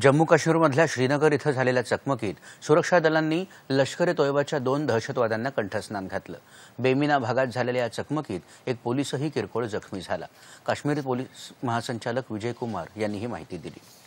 जम्मू काश्मीरमधल्या श्रीनगर इथं झालेल्या चकमकीत सुरक्षा दलांनी लष्कर ए तोयबाच्या दोन दहशतवाद्यांना कंठस्नान घातलं बेमिना भागात झालेल्या या चकमकीत एक पोलीसही किरकोळ जखमी झाला काश्मीर पोलीस महासंचालक विजय कुमार यांनी ही माहिती दिली